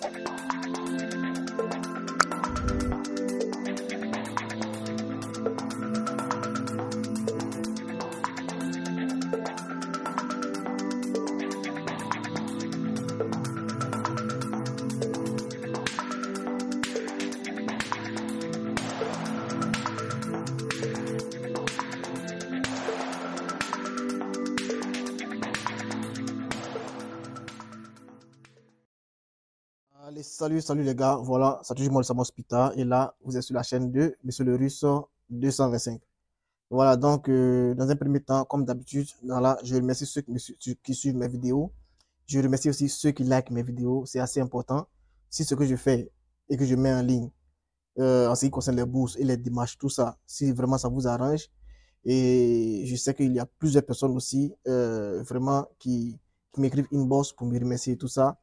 Thank you. salut, salut les gars. Voilà, ça touche moi Sam Hospital. Et là, vous êtes sur la chaîne de Monsieur le Russe 225. Voilà, donc, euh, dans un premier temps, comme d'habitude, voilà, je remercie ceux qui, qui, suivent mes vidéos. Je remercie aussi ceux qui likent mes vidéos. C'est assez important. Si ce que je fais et que je mets en ligne, euh, en ce qui concerne les bourses et les démarches, tout ça, si vraiment ça vous arrange. Et je sais qu'il y a plusieurs personnes aussi, euh, vraiment, qui, m'écrivent m'écrivent inbox pour me remercier tout ça.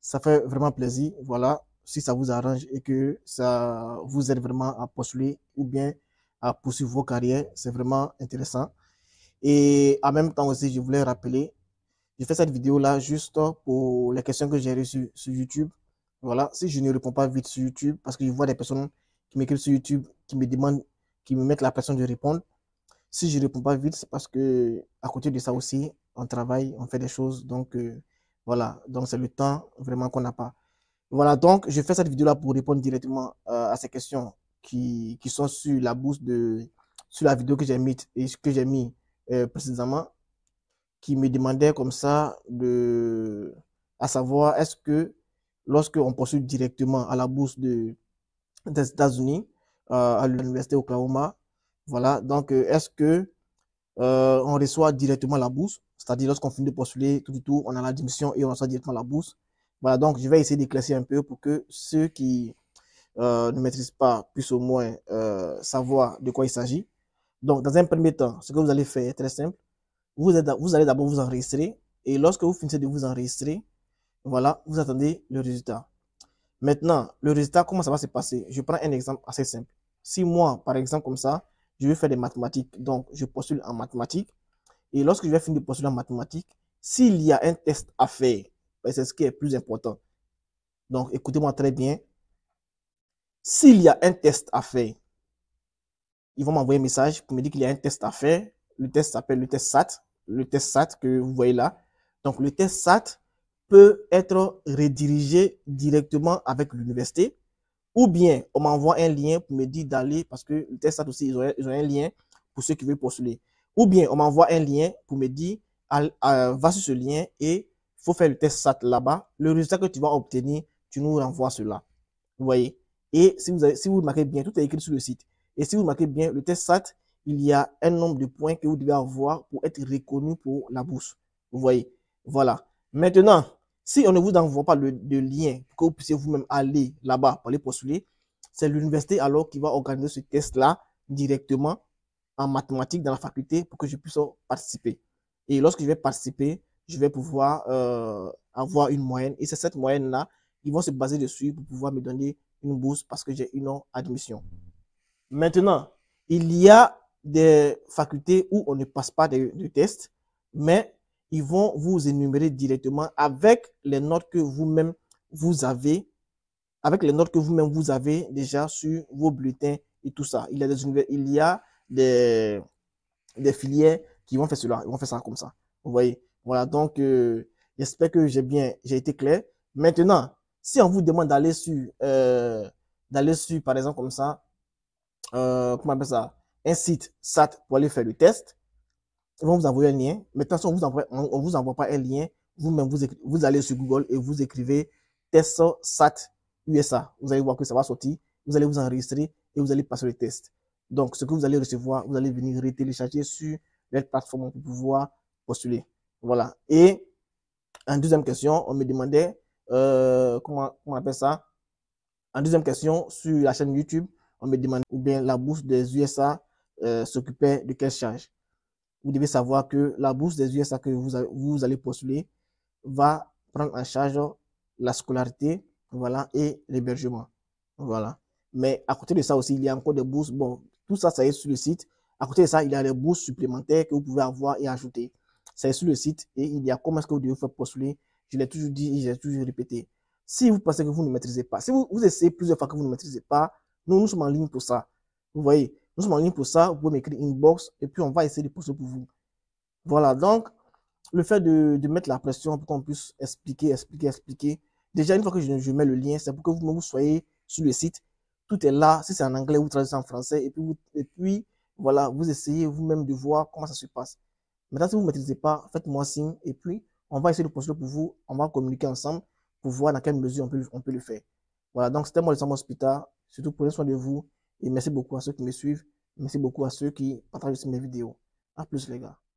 Ça fait vraiment plaisir. Voilà, si ça vous arrange et que ça vous aide vraiment à postuler ou bien à poursuivre vos carrières, c'est vraiment intéressant. Et en même temps aussi, je voulais rappeler, je fais cette vidéo-là juste pour les questions que j'ai reçues sur YouTube. Voilà, si je ne réponds pas vite sur YouTube, parce que je vois des personnes qui m'écrivent sur YouTube, qui me demandent, qui me mettent la pression de répondre. Si je ne réponds pas vite, c'est parce que à côté de ça aussi, on travaille, on fait des choses. Donc, euh, voilà, donc c'est le temps vraiment qu'on n'a pas. Voilà, donc je fais cette vidéo-là pour répondre directement euh, à ces questions qui, sont sur la bourse de sur la vidéo que j'ai mise et que j'ai mis euh, précédemment, qui me demandait comme ça de à savoir est-ce que lorsque on poursuit directement à la bourse de, des États-Unis, euh, à l'université Oklahoma, voilà, donc est-ce que on reçoit directement la bourse c'est-à-dire, lorsqu'on finit de postuler tout du tout, on a la démission et on reçoit directement la bourse. Voilà, donc je vais essayer d'éclaircir un peu pour que ceux qui euh, ne maîtrisent pas puissent au moins euh, savoir de quoi il s'agit. Donc, dans un premier temps, ce que vous allez faire est très simple. Vous, êtes, vous allez d'abord vous enregistrer et lorsque vous finissez de vous enregistrer, voilà, vous attendez le résultat. Maintenant, le résultat, comment ça va se passer Je prends un exemple assez simple. Si moi, par exemple, comme ça, je veux faire des mathématiques, donc je postule en mathématiques, et lorsque je vais finir de postuler en mathématiques, s'il y a un test à faire, ben, c'est ce qui est plus important. Donc, écoutez-moi très bien. S'il y a un test à faire, ils vont m'envoyer un message pour me dire qu'il y a un test à faire. Le test s'appelle le test SAT, le test SAT que vous voyez là. Donc, le test SAT peut être redirigé directement avec l'université. Ou bien, on m'envoie un lien pour me dire d'aller, parce que le test SAT aussi, ont, ils ont un lien pour ceux qui veulent postuler. Ou bien on m'envoie un lien pour me dire, va sur ce lien et il faut faire le test SAT là-bas. Le résultat que tu vas obtenir, tu nous renvoies cela. Vous voyez Et si vous, avez, si vous marquez bien, tout est écrit sur le site. Et si vous marquez bien, le test SAT, il y a un nombre de points que vous devez avoir pour être reconnu pour la bourse. Vous voyez Voilà. Maintenant, si on ne vous envoie pas le, de lien que vous puissiez vous-même aller là-bas pour les postuler, c'est l'université alors qui va organiser ce test-là directement en mathématiques dans la faculté pour que je puisse participer. Et lorsque je vais participer, je vais pouvoir euh, avoir une moyenne. Et c'est cette moyenne-là, ils vont se baser dessus pour pouvoir me donner une bourse parce que j'ai une admission. Maintenant, il y a des facultés où on ne passe pas de, de test, mais ils vont vous énumérer directement avec les notes que vous-même vous avez, avec les notes que vous-même vous avez déjà sur vos bulletins et tout ça. Il y a des, il y a des, filières qui vont faire cela, ils vont faire ça comme ça. Vous voyez Voilà, donc euh, j'espère que j'ai bien, j'ai été clair. Maintenant, si on vous demande d'aller sur, euh, d'aller sur, par exemple, comme ça, euh, comment on appelle ça Un site SAT pour aller faire le test, ils vont vous envoyer un lien. Maintenant, si on vous envoie, on, vous envoie pas un lien, vous-même, vous, vous allez sur Google et vous écrivez test SAT USA. Vous allez voir que ça va sortir, vous allez vous enregistrer et vous allez passer le test. Donc, ce que vous allez recevoir, vous allez venir télécharger sur la plateforme pour pouvoir postuler. Voilà. Et en deuxième question, on me demandait, euh, comment, on appelle ça En deuxième question, sur la chaîne YouTube, on me demandait ou bien la bourse des USA euh, s'occupait de quelle charge. Vous devez savoir que la bourse des USA que vous, vous allez postuler va prendre en charge la scolarité voilà, et l'hébergement. Voilà. Mais à côté de ça aussi, il y a encore des bourses. Bon, tout ça, ça est sur le site. À côté de ça, il y a les bourses supplémentaires que vous pouvez avoir et ajouter. C'est sur le site et il y a comment est-ce que vous devez faire postuler. Je l'ai toujours dit et j'ai toujours répété. Si vous pensez que vous ne maîtrisez pas, si vous, essayez plusieurs fois que vous ne maîtrisez pas, nous, nous sommes en ligne pour ça. Vous voyez, nous sommes en ligne pour ça. Vous pouvez m'écrire inbox et puis on va essayer de postuler pour vous. Voilà, donc, le fait de, mettre la pression pour qu'on puisse expliquer, expliquer, expliquer. Déjà, une fois que je, mets le lien, c'est pour que vous, vous soyez sur le site tout est là. Si c'est en anglais, vous traduisez en français. Et puis, puis voilà, vous essayez vous-même de voir comment ça se passe. Maintenant, si vous ne maîtrisez pas, faites-moi signe. Et puis, on va essayer de postuler pour vous. On va communiquer ensemble pour voir dans quelle mesure on peut, on peut le faire. Voilà, donc c'était moi, le Hospital. Surtout, prenez soin de vous. Et merci beaucoup à ceux qui me suivent. Merci beaucoup à ceux qui partagent mes vidéos. À plus, les gars.